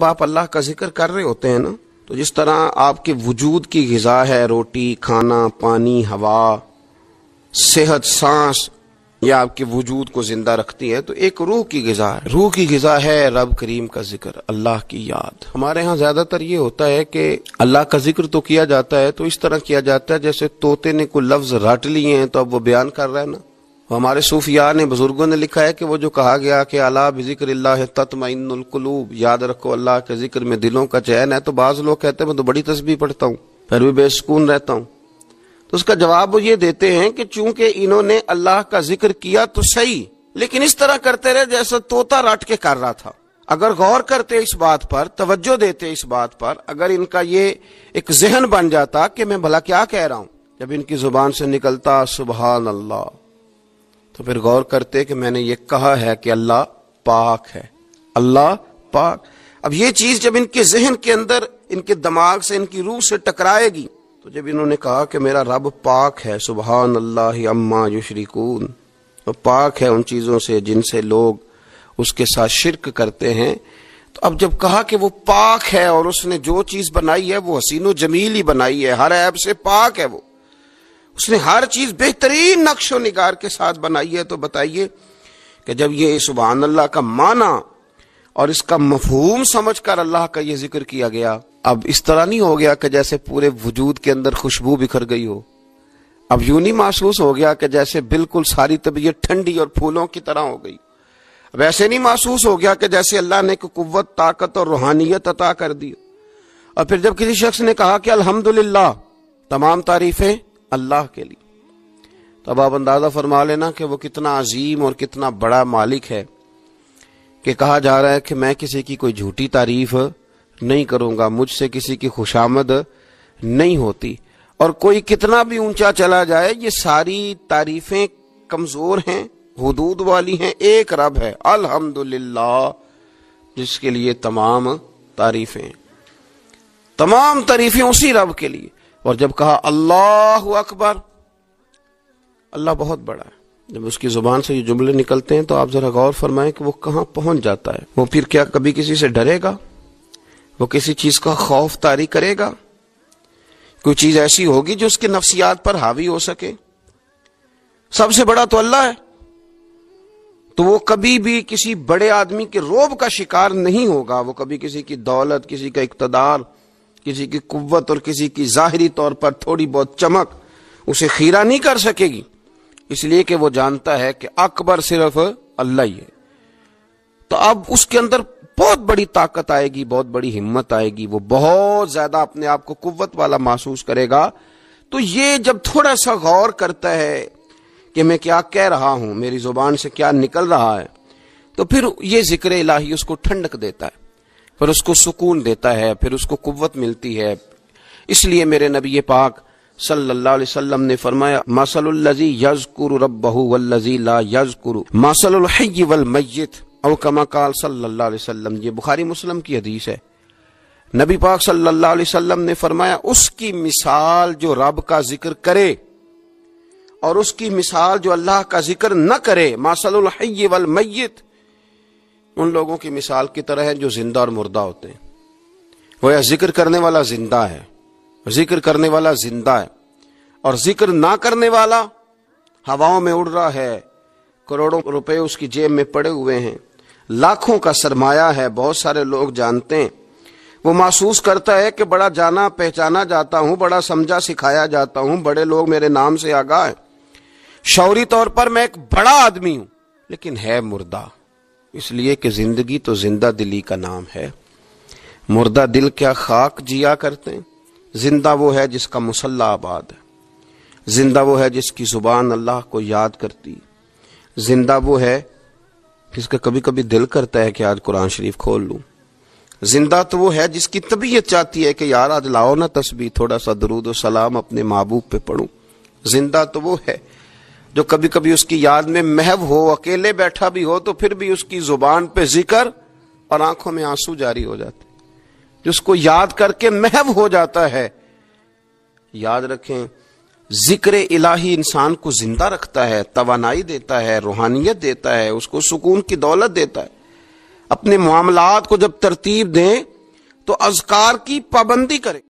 मरतबा आप अल्लाह का जिक्र कर रहे होते हैं ना तो जिस तरह आपके वजूद की गज़ा है रोटी खाना पानी हवा सेहत सांस यह आपके वजूद को जिंदा रखती है तो एक रूह की गजा है रूह की गजा है रब करीम का जिक्र अल्लाह की याद हमारे यहाँ ज्यादातर ये होता है कि अल्लाह का जिक्र तो किया जाता है तो इस तरह किया जाता है जैसे तोते ने कोई लफ्ज रट लिए हैं तो अब वो बयान कर रहा है ना वो हमारे सूफिया ने बुजुर्गों ने लिखा है कि वो जो कहा गया कि अला बिक्र तत्मकलूब याद रखो अल्लाह के जिक्र में दिलों का चयन है तो बाज़ लोग कहते हैं मैं तो बड़ी तस्वीर पढ़ता हूँ फिर भी बेसकून रहता हूँ तो उसका जवाब वो ये देते हैं कि चूंकि इन्होंने अल्लाह का जिक्र किया तो सही लेकिन इस तरह करते रहे जैसे तोता रट के कर रहा था अगर गौर करते इस बात पर तवज्जो देते इस बात पर अगर इनका ये एक जहन बन जाता कि मैं भला क्या कह रहा हूं जब इनकी जुबान से निकलता सुबहान अल्लाह तो फिर गौर करते कि मैंने ये कहा है कि अल्लाह पाक है अल्लाह पाक अब ये चीज जब इनके जहन के अंदर इनके दिमाग से इनकी रूह से टकराएगी तो जब इन्होंने कहा कि मेरा रब पाक है सुबहान अल्लाह अम्मा युशरिकून तो पाक है उन चीज़ों से जिनसे लोग उसके साथ शिरक करते हैं तो अब जब कहा कि वो पाक है और उसने जो चीज़ बनाई है वो हसीनो जमील ही बनाई है हर ऐब से पाक है वो उसने हर चीज बेहतरीन नक्शो निगार के साथ बनाई है तो बताइए कि जब ये सुबहान अल्लाह का माना और इसका मफहूम समझ कर अल्लाह का ये जिक्र किया गया अब इस तरह नहीं हो गया कि जैसे पूरे वजूद के अंदर खुशबू बिखर गई हो अब यूं नहीं महसूस हो गया कि जैसे बिल्कुल सारी तबीयत ठंडी और फूलों की तरह हो गई अब ऐसे नहीं महसूस हो गया कि जैसे अल्लाह ने कुत ताकत और रूहानियत अता कर दी और फिर जब किसी शख्स ने कहा कि अल्हम्दुलिल्लाह तमाम तारीफें अल्लाह के लिए तो अब आप अंदाज़ा फरमा लेना कि वो कितना अजीम और कितना बड़ा मालिक है कि कहा जा रहा है कि मैं किसी की कोई झूठी तारीफ नहीं करूंगा मुझसे किसी की खुशामद नहीं होती और कोई कितना भी ऊंचा चला जाए ये सारी तारीफें कमज़ोर हैं हदूद वाली हैं एक रब है अल्हम्दुलिल्लाह जिसके लिए तमाम तारीफें तमाम तारीफें उसी रब के लिए और जब कहा अल्लाह अकबर अल्लाह बहुत बड़ा है जब उसकी जुबान से ये जुमले निकलते हैं तो आप जरा गौर फरमाएं कि वो कहाँ पहुंच जाता है वो फिर क्या कभी किसी से डरेगा वो किसी चीज का खौफ तारी करेगा कोई चीज ऐसी होगी जो उसके नफसियात पर हावी हो सके सबसे बड़ा तो अल्लाह है तो वो कभी भी किसी बड़े आदमी के रोब का शिकार नहीं होगा वो कभी किसी की दौलत किसी का इकतदार किसी की कुत और किसी की ज़ाहरी तौर पर थोड़ी बहुत चमक उसे खीरा नहीं कर सकेगी इसलिए कि वो जानता है कि अकबर सिर्फ अल्लाह ही है तो अब उसके अंदर बहुत बड़ी ताकत आएगी बहुत बड़ी हिम्मत आएगी वो बहुत ज्यादा अपने आप को कुत वाला महसूस करेगा तो ये जब थोड़ा सा गौर करता है कि मैं क्या कह रहा हूं मेरी जुबान से क्या निकल रहा है तो फिर ये जिक्र इलाही उसको ठंडक देता है पर उसको सुकून देता है फिर उसको कुत मिलती है इसलिए मेरे नबी पाक सल्लल्लाहु अलैहि वसल्लम ने फरमाया मसलजी यजकुर रबहू वल्लजी ला यजकुर मसलहय वल मैत और कमाकाल सल्लल्लाहु अलैहि वसल्लम ये बुखारी मुस्लिम की हदीस है नबी पाक सल्लल्लाहु अलैहि वसल्लम ने फरमाया उसकी मिसाल जो रब का जिक्र करे और उसकी मिसाल जो अल्लाह का जिक्र न करे मासलहय वल मैत उन लोगों की मिसाल की तरह है जो जिंदा और मुर्दा होते हैं गोया जिक्र करने वाला जिंदा है जिक्र करने वाला जिंदा है और जिक्र ना करने वाला हवाओं में उड़ रहा है करोड़ों रुपए उसकी जेब में पड़े हुए हैं लाखों का सरमाया है बहुत सारे लोग जानते हैं वो महसूस करता है कि बड़ा जाना पहचाना जाता हूं बड़ा समझा सिखाया जाता हूं बड़े लोग मेरे नाम से आगा है शौरी तौर पर मैं एक बड़ा आदमी हूं लेकिन है मुर्दा इसलिए कि जिंदगी तो जिंदा दिली का नाम है मुर्दा दिल क्या खाक जिया करते हैं जिंदा वो है जिसका मुसल्ला आबाद है जिंदा वो है जिसकी ज़ुबान अल्लाह को याद करती जिंदा वो है जिसका कभी कभी दिल करता है कि आज कुरान शरीफ खोल लूं जिंदा तो वो है जिसकी तबीयत चाहती है कि यार आज लाओ ना तस्बी थोड़ा सा दरूद सलाम अपने महबूब पे पढ़ू जिंदा तो वो है जो कभी कभी उसकी याद में महव हो अकेले बैठा भी हो तो फिर भी उसकी जुबान पे जिक्र और आंखों में आंसू जारी हो जाते जिसको याद करके महव हो जाता है याद रखें जिक्र इलाही इंसान को जिंदा रखता है तवानाई देता है रूहानियत देता है उसको सुकून की दौलत देता है अपने मामलात को जब तरतीब दें तो अजकार की पाबंदी करें